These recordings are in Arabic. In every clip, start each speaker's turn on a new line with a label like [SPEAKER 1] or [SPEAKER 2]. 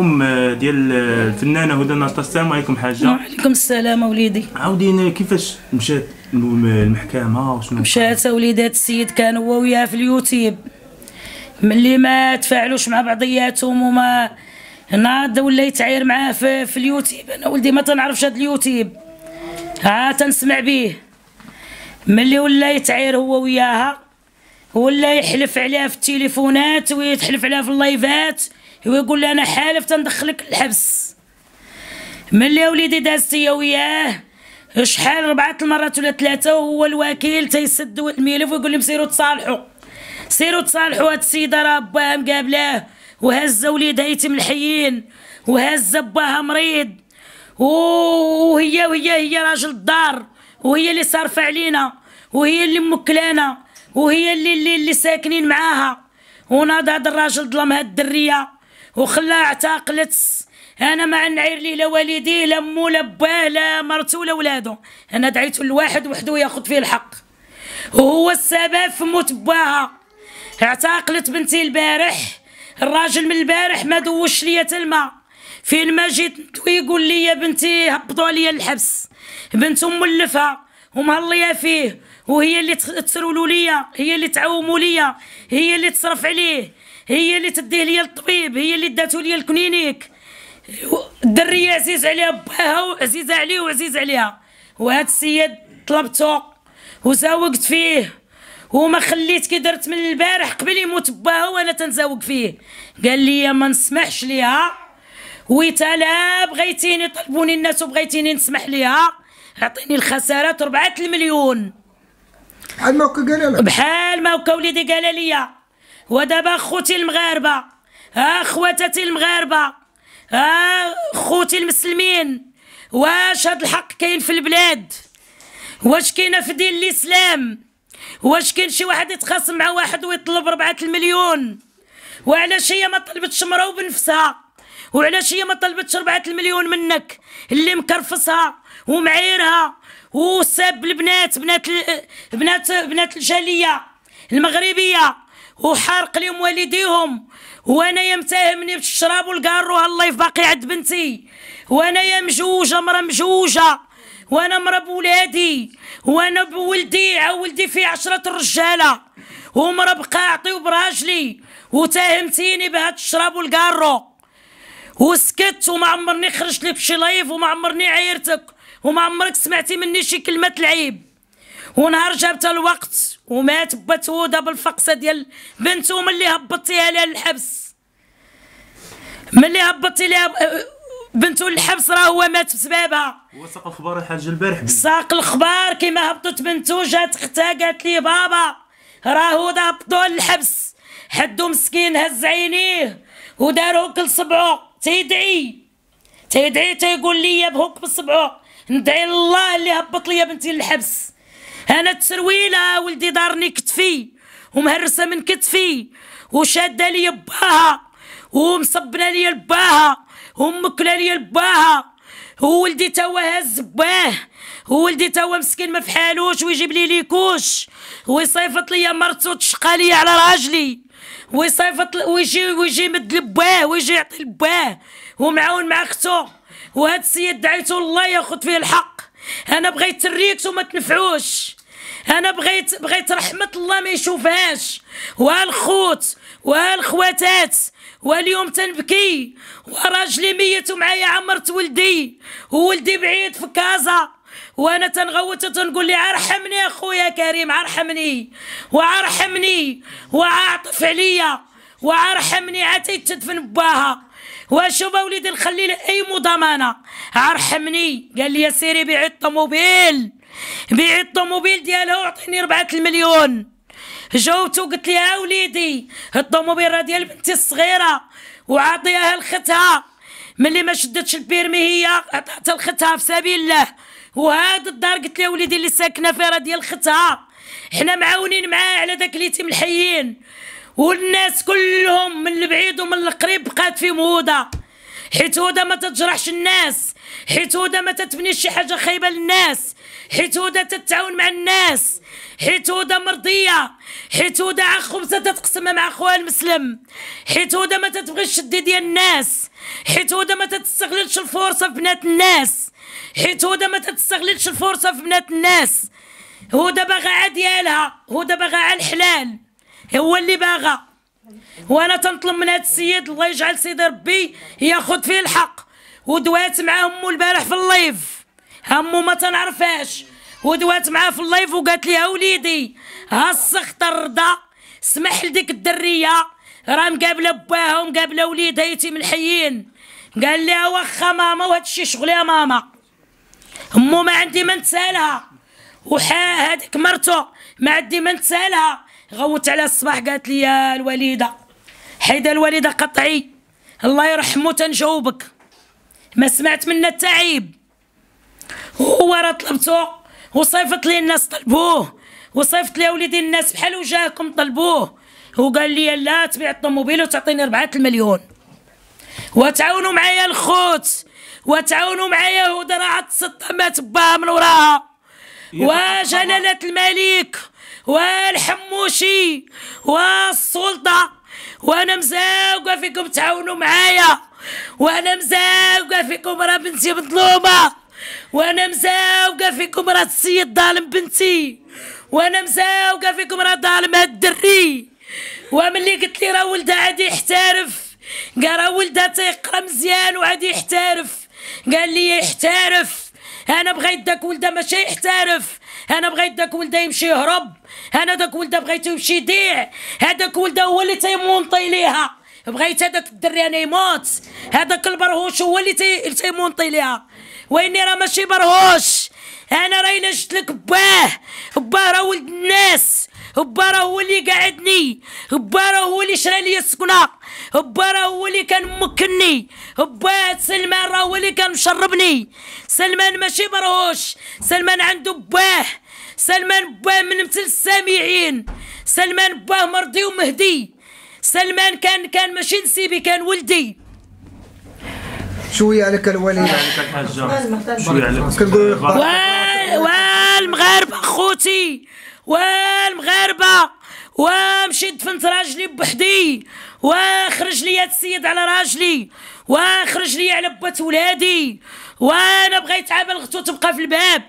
[SPEAKER 1] ام ديال الفنانه هدى الناشطه السلام عليكم حاجه وعليكم السلام وليدي عاودينا كيفاش مشات المحكمه وشنو مشات وليدات هاد السيد كان هو وياها في اليوتيوب ملي ما تفاعلوش مع بعضياتهم وما ناض ولا يتعاير معاه في, في اليوتيوب انا ولدي ما تنعرفش هاد اليوتيوب ها تنسمع بيه ملي ولا يتعاير هو وياها ولا يحلف عليها في التليفونات ويتحلف عليها في اللايفات هو يقول لي انا حالف تندخلك الحبس ملي وليدي دازت هي وياه شحال ربعة المرات ولا ثلاثة وهو الوكيل تيسد الملف ويقول لهم سيروا تصالحوا سيروا تصالحوا هاد السيدة راه باها مقابلاه وهزة وليدها يتم الحيين وهزة باها مريض وهي وهي هي راجل الدار وهي اللي صارفة علينا وهي اللي موكلانا وهي اللي اللي, اللي ساكنين معاها وناض هاد الراجل ظلم هاد الدريه وخلاها اعتقلت انا ما نعير ليه لا والديه لا مو لا باه لا مرتو لا ولادو انا دعيت لواحد وحده ياخذ فيه الحق وهو السبب في موت باها اعتقلت بنتي البارح الراجل من البارح ما دوش ليا الماء فين ما جيت ويقول لي يا بنتي هبطوا لي الحبس ام مولفها ومهليه فيه وهي اللي تسرولوا ليا هي اللي تعوموا ليا هي اللي تصرف عليه هي اللي تديه ليا للطبيب هي اللي داتو ليا الكلينيك الدريه عزيز عليها باها وعزيز عليه وعزيز عليها وهاد السيد طلبته وزاوقت فيه وما خليت كي درت من البارح قبل يموت باها وانا تنزاوق فيه قال لي ما نسمحش ليها ويتا لا بغيتيني طلبوني الناس وبغيتيني نسمح ليها عطيني الخسارات ربعة المليون بحال ما قال لك بحال ما وليدي قال ليا ودابا خوتي المغاربه ها خواتاتي المغاربه ها خوتي المسلمين واش هاد الحق كاين في البلاد واش كاينه في دين الاسلام واش كاين شي واحد يتخاصم مع واحد ويطلب ربعة المليون وعلاش هي ما طلبتش مرا بنفسها وعلاش هي ما طلبتش ربعة المليون منك اللي مكرفصها ومعيرها وساب البنات بنات بنات بنات الجاليه المغربيه وحارق لهم والديهم وانايا يمتهمني بالشراب والكارو هاللايف باقي عند بنتي وانايا مجوجه مرا مجوجه وانا مرا بولادي وانا بولدي ولدي فيه عشرة الرجاله ومرا بقاعتي وبراجلي وتاهمتيني بهاد الشراب والقارو وسكت وما عمرني خرجت لك بشي لايف وما عمرني عايرتك وما عمرك سمعتي مني شي كلمه العيب ونهار جابتها الوقت ومات بتوده بالفقصه ديال بنته ملي هبطتيها لها للحبس ملي هبطتي لها بنته للحبس راه هو مات بسبابها هو ساق الخبار الحاج البارح ساق الخبار كيما هبطت بنته جات اختها قالت لي بابا راه هدى هبطو للحبس حدو مسكين هز عينيه وداروه كل صبعو تيدعي تيدعي تيقول لي بهوك بصبعو ندعي الله اللي هبط لي بنتي للحبس انا تسرويله ولدي دارني كتفي ومهرسه من كتفي وشاده لي باها ومصبنا لي لباها ومكلا لي لباها وولدي توا هز باه وولدي توا مسكين ما فحالوش ويجيب لي ليكوش ويصيفط لي مرتو تشقى لي على راجلي ويصيفط ويجي ويجي مد لباه ويجي يعطي لباه ومعاون مع اختو وهاد السيد دعيتو الله ياخذ فيه الحق انا بغيت الريكس وما تنفعوش انا بغيت بغيت رحمه الله ما يشوفهاش والخوت والخواتات واليوم تنبكي وراجلي ميت ومعايا عمرت ولدي وولدي بعيد في كازا وانا تنغوت تنقول لي ارحمني اخويا كريم ارحمني وارحمني وعاطف عليا وارحمني عتيت تدفن باها واشوف نخلي له اي مضامنه ارحمني قال لي يا سيري بيع الطوموبيل بيع الطوموبيل ديالها وعطيني ربعة المليون جاوبته قلت لها وليدي الطوموبيل راه ديال بنتي الصغيره وعاطيها لختها ملي ما شدتش البيرمي هي عطاتها لختها في سبيل الله وهاد الدار قلت لي وليدي اللي ساكنه فيها راه ديال ختها حنا معاونين معاه على داك اليتيم الحيين والناس كلهم من البعيد ومن القريب بقات فيهم هودا حيت هودا ما تجرحش الناس حيت هودا ما تتبنيش شي حاجه خايبه للناس حيت هودا تتعاون مع الناس حيت هودا مرضيه حيت هودا عا خبزه تتقسمها مع خوها المسلم حيت هودا ما تتبغيش الشد ديال الناس حيت هودا ما تستغلش الفرصه في بنات الناس حيت هودا ما تستغلش الفرصه في بنات الناس هودا باغا عا ديالها هدى باغا عا الحلال هو اللي باغا وانا تنطلب من هذا السيد الله يجعل سيدي ربي ياخذ فيه الحق ودوات مع امو البارح في اللايف امه ما تنعرفهاش ودوات معاه في اللايف وقالت لي وليدي ها السخطه الرضا سمح لديك الدريه راه مقابله باها ومقابله وليدها يتيم الحيين قال لها واخا ماما وهذا الشيء شغل يا ماما امه ما عندي ما نتسالها وحا هذيك مرته ما عندي ما نتسالها غوت على الصباح قالت لي يا الوالده حيد الوالده قطعي الله يرحمو تنجاوبك ما سمعت منه التعيب هو راه طلبتو وصيفط لي الناس طلبوه وصيفط لي وليدي الناس بحال وجاكم طلبوه وقال لي لا تبيع الطوموبيل وتعطيني ربعة المليون وتعاونوا معايا الخوت وتعاونوا معايا هدى راه عاد مات باها من وراها وجلاله الملك والحموشي والسلطة وانا مزاوقة فيكم تعاونوا معايا وانا مزاوقة فيكم راه بنتي مظلومة وانا مزاوقة فيكم راه السيد ظالم بنتي وانا مزاوقة فيكم راه ظالم هاد الدري وملي قلت لي راه ولدها عادي يحترف قال راه ولدها تيقرا مزيان وعادي يحترف قال لي يحترف انا بغيت داك ولده ماشي يحترف انا بغيت داك ولده يمشي يهرب انا داك ولده بغيتو يمشي يضيع هذاك ولده هو اللي تيمونطي ليها بغيت هذاك الدري انا يموت هذاك البرهوش هو اللي تيمونطي ليها واني راه ماشي برهوش انا راينا شفت لك باه باه راه ولد الناس باه راه هو اللي قاعدني باه راه هو اللي شرى لي السكنه باه راه هو اللي كان مكني باه سلمان راه هو اللي كان مشربني سلمان ماشي مرهوش سلمان عنده باه سلمان باه من مثل السامعين سلمان باه مرضي ومهدي سلمان كان كان ماشي نسيبي كان ولدي شويه عليك الولي شويه عليك كنقولوا لك والمغاربه خوتي والمغاربه ومشي دفنت راجلي بوحدي وخرج لي السيد على راجلي وخرج لي على بات ولادي وانا بغيت عامل غتو تبقى في الباب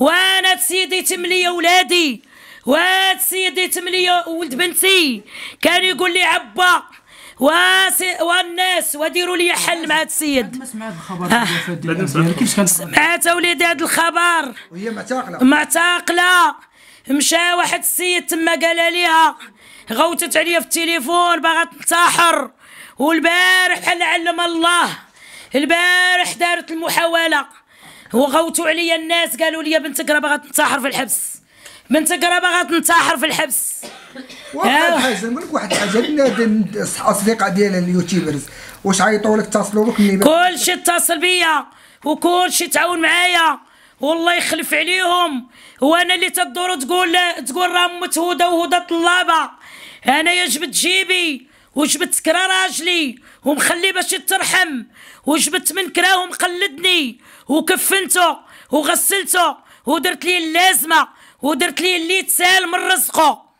[SPEAKER 1] وانا تسيدي السيد يتم ولادي وهاد السيد يتم لي ولد بنتي كان يقول لي عبا واسي والناس وديروا لي حل مع هذا السيد سمعت الخبر آه. هاد وليدي هذا الخبر وهي معتقلة معتقلة مشى واحد السيد تما قال ليها غوتت عليا في التليفون باغا تنتحر والبارح بحال علم الله البارح دارت المحاوله وغوتوا عليا الناس قالوا لي بنتك راه باغا تنتحر في الحبس بنتك راه باغا تنتحر في الحبس واحد الحاجه آه. نقول لك واحد الحاجه اصدقاء ديال اليوتيوبرز واش عيطوا لك اتصلوا بك كلشي اتصل بيا وكلشي تعاون معايا والله يخلف عليهم وانا اللي تدور تقول تقول راه مت هدى وهدى طلابه انايا جبت جيبي وجبت كرا راجلي ومخلي باش يترحم وجبت من كراهم قلدني وكفنته وغسلته ودرت لي اللازمه ودرت لي اللي تسال من رزقه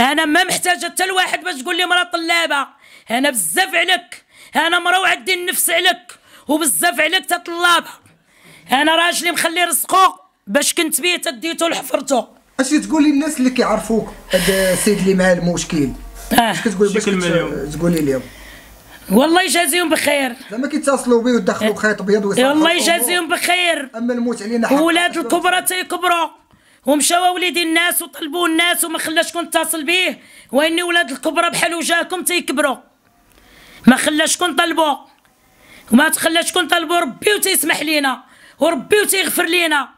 [SPEAKER 1] انا ما محتاجه حتى لواحد باش تقول لي مرا طلابه انا بزاف عليك انا مرا وعدي النفس عليك وبزاف عليك تطلاب انا راجلي مخلي رزقو باش كنت بيه تديتو لحفرتو اش تقولي الناس اللي كيعرفوك هذا السيد اللي معاه المشكل آه. اش كتقولي باش تقولي لهم والله يجازيهم بخير زعما كيتصلوا بيه ويدخلوا آه. خيط ابيض ويصافحوا الله يجازيهم بخير اما الموت علينا حق ولاد الكبرى تيكبروا ومشاو وليدي الناس وطلبوا الناس وما خلاش شكون اتصل بيه واني ولاد الكبرى بحال وجهكم تيكبروا ما خلاش شكون طلبوا وما تخلاش شكون طلبوا ربي وتيسمح لينا وربي وتيغفر لينا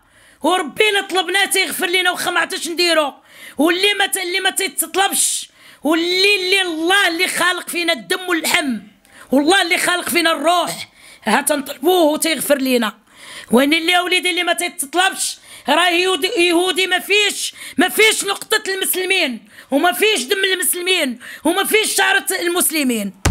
[SPEAKER 1] وربي اللي طلبنا تيغفر لينا واخا ما عطاش نديرو واللي ما اللي ما تيتطلبش واللي اللي الله اللي خالق فينا الدم واللحم والله اللي خالق فينا الروح ها تنطلبوه وتيغفر لينا وين اللي وليدي اللي ما تيتطلبش راه يهودي, يهودي ما فيش ما فيش نقطة المسلمين وما فيش دم المسلمين وما فيش شعرة المسلمين